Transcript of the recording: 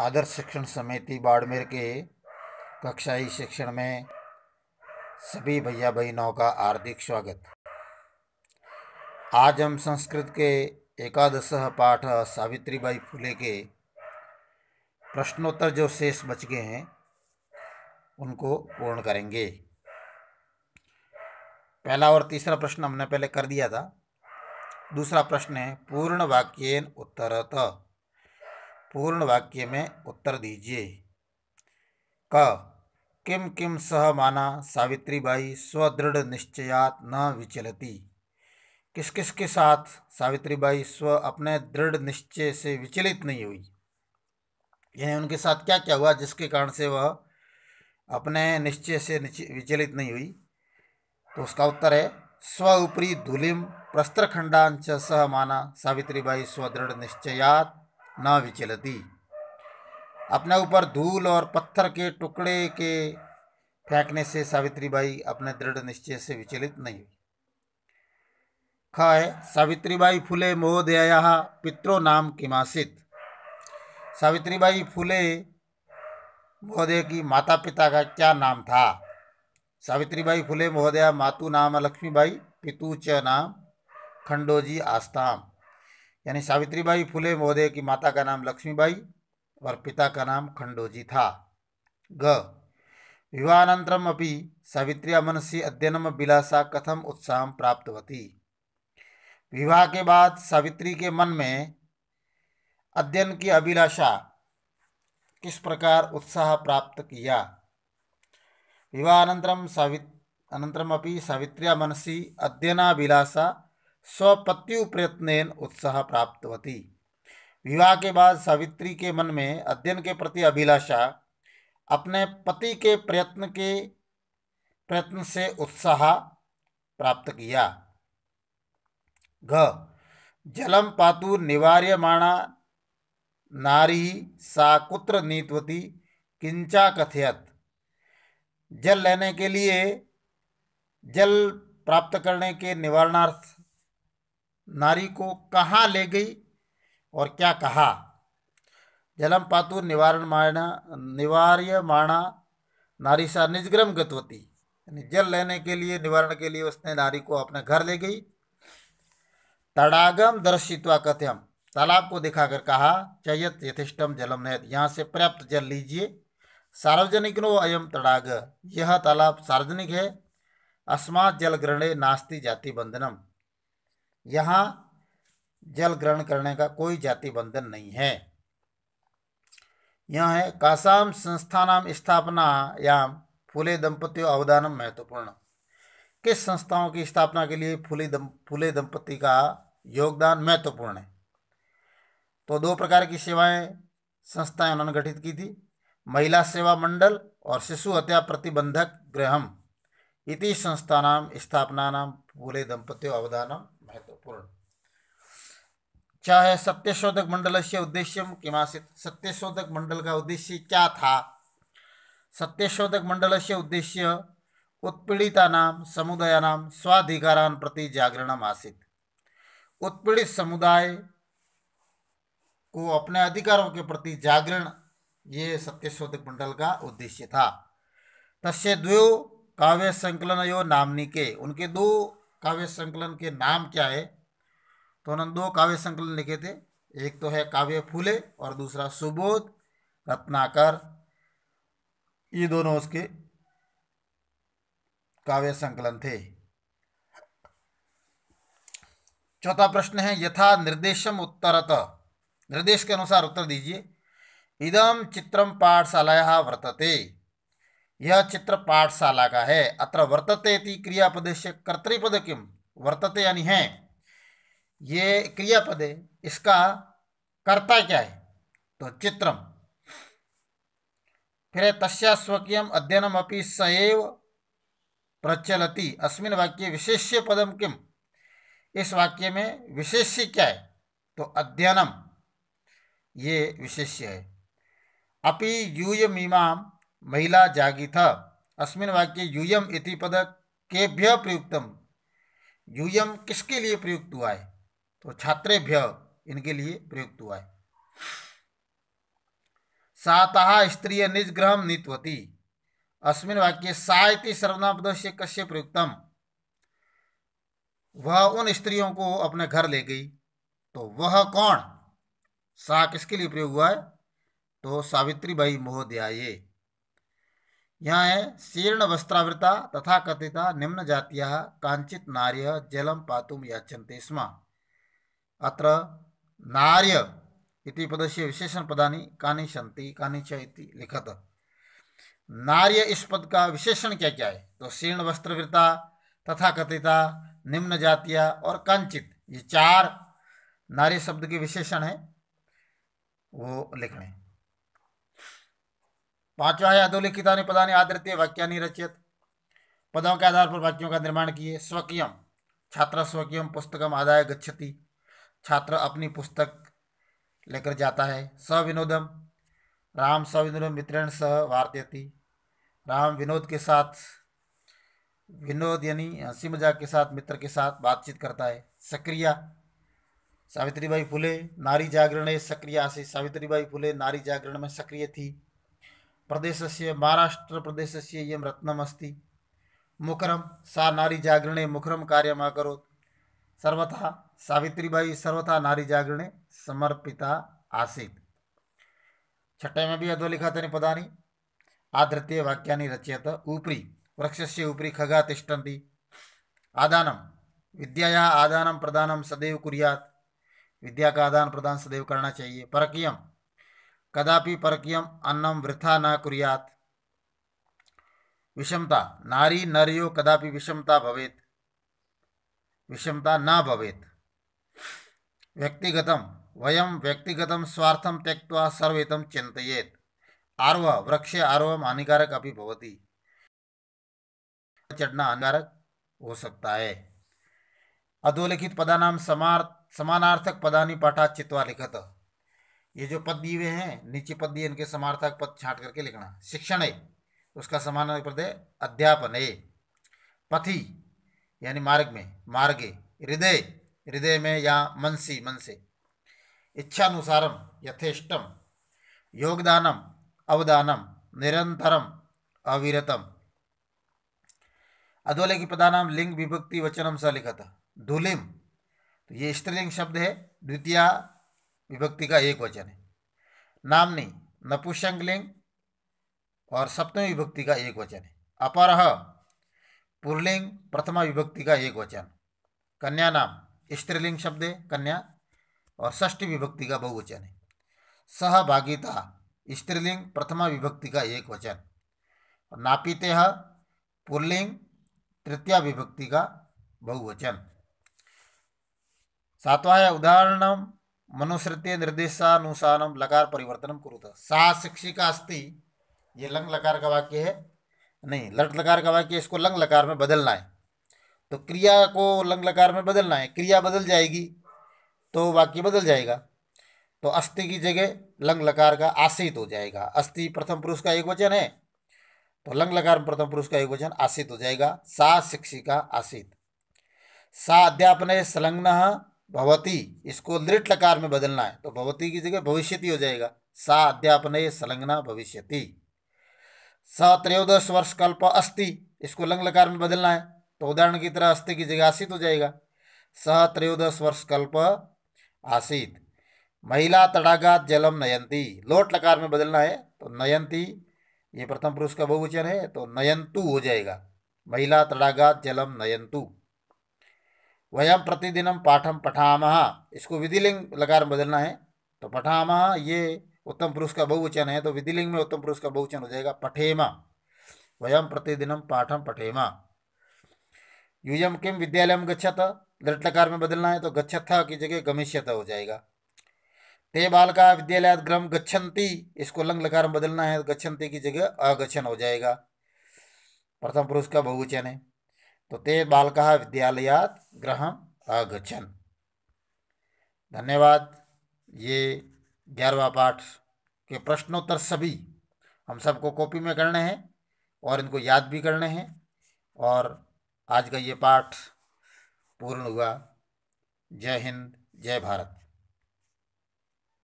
आदर्श शिक्षण समिति बाड़मेर के कक्षाई शिक्षण में सभी भैया बहनों का हार्दिक स्वागत आज हम संस्कृत के एकादश पाठ सावित्रीबाई फुले के प्रश्नोत्तर जो शेष बच गए हैं उनको पूर्ण करेंगे पहला और तीसरा प्रश्न हमने पहले कर दिया था दूसरा प्रश्न है पूर्ण वाक्यन उत्तरत पूर्ण वाक्य में उत्तर दीजिए क किम किम सह माना बाई स्वदृढ़ निश्चयात न विचलती किस किस के साथ बाई स्व अपने दृढ़ निश्चय से विचलित नहीं हुई यानी उनके साथ क्या क्या हुआ जिसके कारण से वह अपने निश्चय से विचलित नहीं हुई तो उसका उत्तर है स्व ऊपरी धूलिम प्रस्तर खंडांच सह माना बाई स्वदृढ़ निश्चयात न विचलती अपने ऊपर धूल और पत्थर के टुकड़े के फेंकने से सावित्री बाई अपने दृढ़ निश्चय से विचलित नहीं हुई ख है बाई फुले महोदया पित्रो नाम किमासित बाई फुले महोदय की माता पिता का क्या नाम था सावित्री बाई फुले महोदया मातु नाम लक्ष्मीबाई पितु च नाम खंडोजी आस्ताम यानी सावित्रीबाई फुले महोदय की माता का नाम लक्ष्मीबाई और पिता का नाम खंडोजी था ग विवाहानंतरम अपि सावित्र्या मनसी अध्ययनम बिलासा कथम उत्साह प्राप्तवती विवाह के बाद सावित्री के मन में अध्ययन की अभिलाषा किस प्रकार उत्साह प्राप्त किया विवाहानंतरम सावित अनंतरम अपनी सावित्र्या मनसी अध्ययनाभिलाषा प्रयत्न उत्साह प्राप्तवती विवाह के बाद सावित्री के मन में अध्ययन के प्रति अभिलाषा अपने पति के प्रयत्न के प्रयत्न से उत्साह प्राप्त किया घ जलम पातु माणा नारी सा कुत्र नीतवती किंचा कथयत जल लेने के लिए जल प्राप्त करने के निवारणार्थ नारी को कहाँ ले गई और क्या कहा जलम पातु निवारण मारणा निवार्य माणा नारी सा निजग्रम गतवती यानी जल लेने के लिए निवारण के लिए उसने नारी को अपने घर ले गई तड़ागम दर्शित्वा कथ्यम तालाब को दिखाकर कहा चयत यथेष्टम जलम नहत यहाँ से पर्याप्त जल लीजिए सार्वजनिक नो अयम तड़ाग यह तालाब सार्वजनिक है अस्मा जल ग्रहणे नास्ति जाति बंधनम यहाँ जल ग्रहण करने का कोई जाति बंधन नहीं है यह है कासाम संस्थानाम स्थापनायाम फूले दंपति अवधानम महत्वपूर्ण किस संस्थाओं की स्थापना के लिए फूले दम फूले दंपति का योगदान महत्वपूर्ण है तो दो प्रकार की सेवाएं संस्थाएं उन्होंने गठित की थी महिला सेवा मंडल और शिशु हत्या प्रतिबंधक ग्रहम इति संस्थान स्थापना नाम फूले दंपति अवधानम महत्वपूर्ण क्या है सत्यशोधक मंडल से उद्देश्य किमासित सत्यशोधक मंडल का उद्देश्य क्या था सत्यशोधक मंडल से उद्देश्य उत्पीड़िता समुदाय नाम स्वाधिकारान प्रति जागरण आसित उत्पीड़ित समुदाय को अपने अधिकारों के प्रति जागरण ये सत्यशोधक मंडल का उद्देश्य था तस् द्वयो काव्य संकलन यो नामनी के उनके दो काव्य संकलन के नाम क्या है तो उन्होंने दो काव्य संकलन लिखे थे एक तो है काव्य फूले और दूसरा सुबोध रत्नाकर ये दोनों उसके काव्य संकलन थे चौथा प्रश्न है यथा निर्देशम उत्तरत निर्देश के अनुसार उत्तर दीजिए इदम चित्रम पाठशालाया वर्तते यह चित्र पाठशाला का है अत्र वर्तते क्रियापद से कर्तृपद किम वर्तते यानी है ये क्रियापद है इसका कर्ता क्या है तो चित्रम फिर तस्या स्वकीय अध्ययनम अपनी सएव प्रचलति अस्मिन वाक्य विशेष्य पदम किम इस वाक्य में विशेष्य क्या है तो अध्ययनम ये विशेष्य है अपि यूय मीमा महिला था अस्मिन वाक्य यूयम इति पद केभ्य प्रयुक्तम यूयम किसके लिए प्रयुक्त हुआ है तो छात्रेभ्य इनके लिए प्रयुक्त हुआ है साता स्त्रीय निज ग्रह नीतवती अस्मिन वाक्य सर्वनाम पद से कश्य प्रयुक्तम वह उन स्त्रियों को अपने घर ले गई तो वह कौन सा किसके लिए प्रयोग हुआ है तो सावित्री बाई ये यहाँ है शीर्ण वस्त्रावृता तथा कथिता निम्न जातिया कांचित नार्य जलम पातुम याचनते स्मा अत्र नार्य इति पदस्य विशेषण कानि सन्ति कानि च इति लिखत नार्य इस पद का विशेषण क्या क्या है तो शीर्ण वस्त्रवृता तथा कथिता निम्न जातिया और कांचित ये चार नार्य शब्द के विशेषण है वो लिखने पांचवा है अधोलिखिता ने ने आदृत्य वाक्यानि रचित पदों के आधार पर वाक्यों का निर्माण किए स्वकीयम छात्र स्वकीयम पुस्तकम आदाय गच्छति छात्र अपनी पुस्तक लेकर जाता है स विनोदम राम सविनोदम मित्रण स वार्त्यति राम विनोद के साथ विनोद यानी हंसी मजाक के साथ मित्र के साथ बातचीत करता है सक्रिया सावित्रीबाई फुले नारी जागरण सक्रिय आसी सावित्रीबाई फुले नारी जागरण में सक्रिय थी प्रदेश से महाराष्ट्र प्रदेश से यम रत्नम अस्ति मुखरम सा नारी जागरणे मुखरम कार्य अकरोत् सर्वथा सावित्रीबाई सर्वथा नारी जागरण समर्पिता आसित छठे में भी अधोलिखा तेने पदा आधृतीय वाक्या रचयत ऊपरी से ऊपरी खगा तिष्ठन्ति आदान विद्या आदान प्रदान सदैव कुरिया विद्या का आदान प्रदान सदैव करना चाहिए परकीय कदापि परकीय अन्न वृथा न कुरिया विषमता नारी नरियो कदापि विषमता भवेत विषमता न भवेत व्यक्तिगत वयम व्यक्तिगत स्वार्थम त्यक्ता सर्वेत चिंतित आरोह वृक्ष आरोह हानिकारक अभी भवती चढ़ना हानिकारक हो सकता है अधोलिखित पदानाम समार्थ समानार्थक पदानी पाठा चित्वा लिखत ये जो पद दिए हुए हैं नीचे पद दिए इनके समार्थक पद छाट करके लिखना शिक्षण है उसका समान पद है अध्यापन है पथी यानी मार्ग में मार्गे हृदय हृदय में या मन से मन से इच्छानुसारम यथेष्टम योगदानम अवदानम निरंतरम अविरतम अधोले की पदानाम लिंग विभक्ति वचनम स लिखा था धूलिम तो ये स्त्रीलिंग शब्द है द्वितीय विभक्ति का एक वचन है नामनी नपुषंग लिंग और सप्तम विभक्ति का एक वचन है अपरह पुरलिंग प्रथमा विभक्ति का एक वचन कन्या नाम स्त्रीलिंग शब्द है कन्या और षष्ठ विभक्ति का बहुवचन है सहभागिता स्त्रीलिंग प्रथमा विभक्ति का एक वचन नापीते नापिते पुल्लिंग तृतीय विभक्ति का बहुवचन सातवा है उदाहरण मनुसृत्य निर्देशानुसार लकार परिवर्तन कुरुत सा शिक्षिका अस्ति ये लंग लकार का वाक्य है नहीं लट लकार का वाक्य इसको लंग लकार में बदलना है तो क्रिया को लंग लकार में बदलना है क्रिया बदल जाएगी तो वाक्य बदल जाएगा तो अस्थि की जगह लंग लकार का आश्रित हो जाएगा अस्थि प्रथम पुरुष का एक वचन है तो लंग लकार में प्रथम पुरुष का एक वचन आश्रित हो जाएगा सा शिक्षिका आश्रित सा अध्यापन संलग्न भवती इसको दृढ़ लकार में बदलना है तो भवती की जगह भविष्य हो जाएगा सा अध्यापन संलग्न भविष्यति स त्रयोदश वर्ष कल्प अस्थि इसको लंग लकार में बदलना है तो उदाहरण की तरह अस्थि की जगह आसित हो जाएगा सह त्रयोदश वर्ष कल्प आसित महिला तड़ागात जलम नयंती लोट लकार में बदलना है तो नयंती ये प्रथम पुरुष का बहुवचन है तो नयंतु हो जाएगा महिला तड़ागात जलम नयंतु वयम प्रतिदिनम पाठम पठामह इसको विधिलिंग लकार में बदलना है तो पठामह ये उत्तम पुरुष का बहुवचन है तो विधिलिंग में उत्तम पुरुष का बहुवचन हो जाएगा पठेमा वयम प्रतिदिनम पाठम पठेमा यूयम किम विद्यालय गच्छत लकार में बदलना है तो गच्छथा की जगह गमिष्यत हो जाएगा ते बालका विद्यालय ग्रम गच्छंती इसको लंग लकार में बदलना है तो गच्छन्ति की जगह अगच्छन हो जाएगा प्रथम पुरुष का बहुवचन है तो ते बालका विद्यालयात ग्रहम अगच्छन धन्यवाद ये ग्यारहवा पाठ के प्रश्नोत्तर सभी हम सबको कॉपी में करने हैं और इनको याद भी करने हैं और आज का ये पाठ पूर्ण हुआ जय हिंद जय भारत